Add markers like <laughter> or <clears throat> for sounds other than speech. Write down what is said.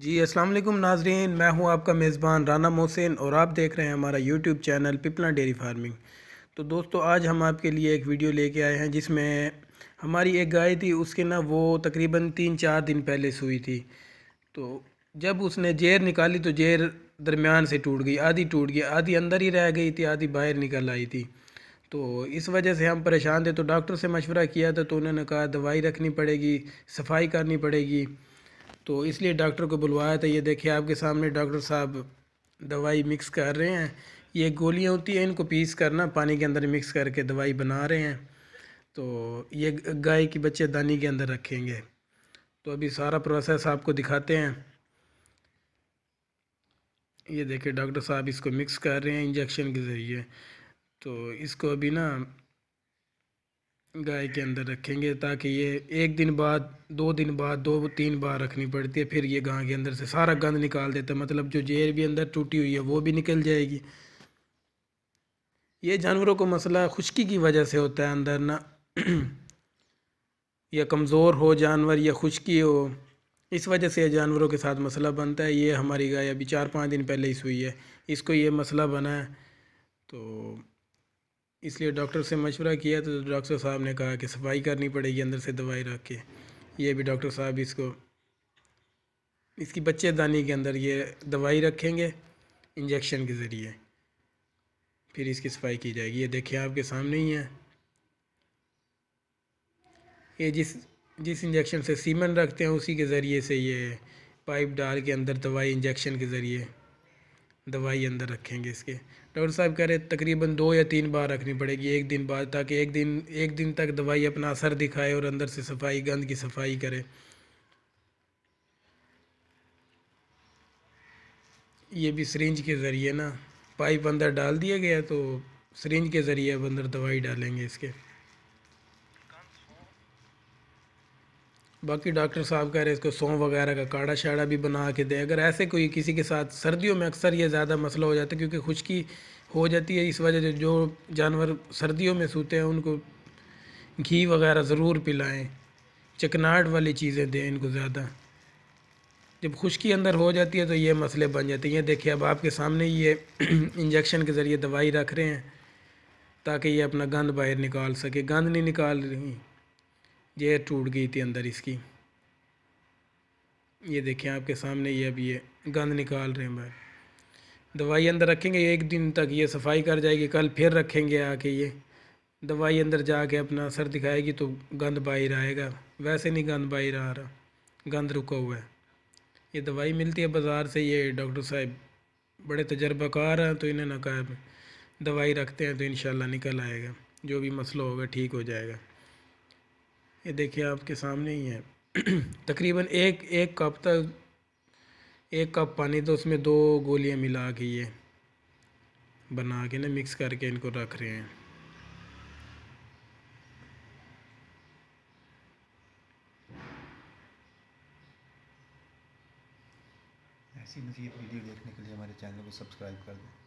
जी अस्सलाम वालेकुम नाजरीन मैं हूं आपका मेज़बान राना मोहसिन और आप देख रहे हैं हमारा YouTube channel Pipla dairy farming तो दोस्तों आज हम आपके लिए एक वीडियो लेके आए हैं जिसमें हमारी एक गाय थी उसके ना वो तकरीबन तीन चार दिन पहले सूई थी तो जब उसने जेर निकाली तो जेर दरमियान से टूट गई आधी टूट गई आधी अंदर ही रह गई थी आधी बाहर निकल आई थी तो इस वजह से हम परेशान थे तो डॉक्टर से मशवरा किया था तो उन्होंने कहा दवाई रखनी पड़ेगी सफाई करनी पड़ेगी तो इसलिए डॉक्टर को बुलवाया था ये देखिए आपके सामने डॉक्टर साहब दवाई मिक्स कर रहे हैं ये गोलियाँ होती हैं इनको पीस करना पानी के अंदर मिक्स करके दवाई बना रहे हैं तो ये गाय की बच्चे दानी के अंदर रखेंगे तो अभी सारा प्रोसेस आपको दिखाते हैं ये देखिए डॉक्टर साहब इसको मिक्स कर रहे हैं इंजेक्शन के ज़रिए तो इसको अभी ना गाय के अंदर रखेंगे ताकि ये एक दिन बाद दो दिन बाद दो तीन बार रखनी पड़ती है फिर ये गाय के अंदर से सारा गंद निकाल देता है मतलब जो जेर भी अंदर टूटी हुई है वो भी निकल जाएगी ये जानवरों को मसला खुश्की की वजह से होता है अंदर ना <clears throat> या कमज़ोर हो जानवर या खुश्की हो इस वजह से जानवरों के साथ मसला बनता है ये हमारी गाय अभी चार पाँच दिन पहले ही सुई है इसको ये मसला बना है तो इसलिए डॉक्टर से मशवरा किया तो डॉक्टर साहब ने कहा कि सफाई करनी पड़ेगी अंदर से दवाई रख के ये भी डॉक्टर साहब इसको इसकी बच्चेदानी के अंदर ये दवाई रखेंगे इंजेक्शन के ज़रिए फिर इसकी सफाई की जाएगी ये देखिए आपके सामने ही है ये जिस जिस इंजेक्शन से सीमन रखते हैं उसी के ज़रिए से ये पाइप डाल के अंदर दवाई इंजेक्शन के ज़रिए दवाई अंदर रखेंगे इसके डॉक्टर साहब कह रहे तकरीबन दो या तीन बार रखनी पड़ेगी एक दिन बाद ताकि एक दिन एक दिन तक दवाई अपना असर दिखाए और अंदर से सफाई गंद की सफाई करे ये भी सरिंज के ज़रिए ना पाइप अंदर डाल दिया गया तो सरिंज के ज़रिए अब अंदर दवाई डालेंगे इसके बाकी डॉक्टर साहब कह रहे हैं इसको सौंफ वगैरह का काढ़ा शाढ़ा भी बना के दें अगर ऐसे कोई किसी के साथ सर्दियों में अक्सर ये ज़्यादा मसला हो जाता है क्योंकि खुश्की हो जाती है इस वजह से जो जानवर सर्दियों में सोते हैं उनको घी वगैरह ज़रूर पिलाएं चकनाहट वाली चीज़ें दें इनको ज़्यादा जब खुश्की अंदर हो जाती है तो ये मसले बन जाते हैं ये देखिए अब आपके सामने ये <clears throat> इंजेक्शन के ज़रिए दवाई रख रहे हैं ताकि ये अपना गंद बाहर निकाल सके गंद नहीं निकाल रही ये टूट गई थी अंदर इसकी ये देखें आपके सामने ये अब ये गंद निकाल रहे हैं भाई दवाई अंदर रखेंगे एक दिन तक ये सफाई कर जाएगी कल फिर रखेंगे आके ये दवाई अंदर जाके अपना असर दिखाएगी तो गंद बाहर आएगा वैसे नहीं गंद बाहर आ रहा गंद रुका हुआ है ये दवाई मिलती है बाज़ार से ये डॉक्टर साहब बड़े तजर्बाकार हैं तो इन्हें ना कहा दवाई रखते हैं तो इन निकल आएगा जो भी मसला होगा ठीक हो जाएगा ये देखिए आपके सामने ही है <clears throat> तकरीबन एक एक कप तक एक कप पानी तो उसमें दो गोलियां मिला के ये बना के ना मिक्स करके इनको रख रहे हैं ऐसी मजीद वीडियो देखने के लिए हमारे चैनल को सब्सक्राइब कर दें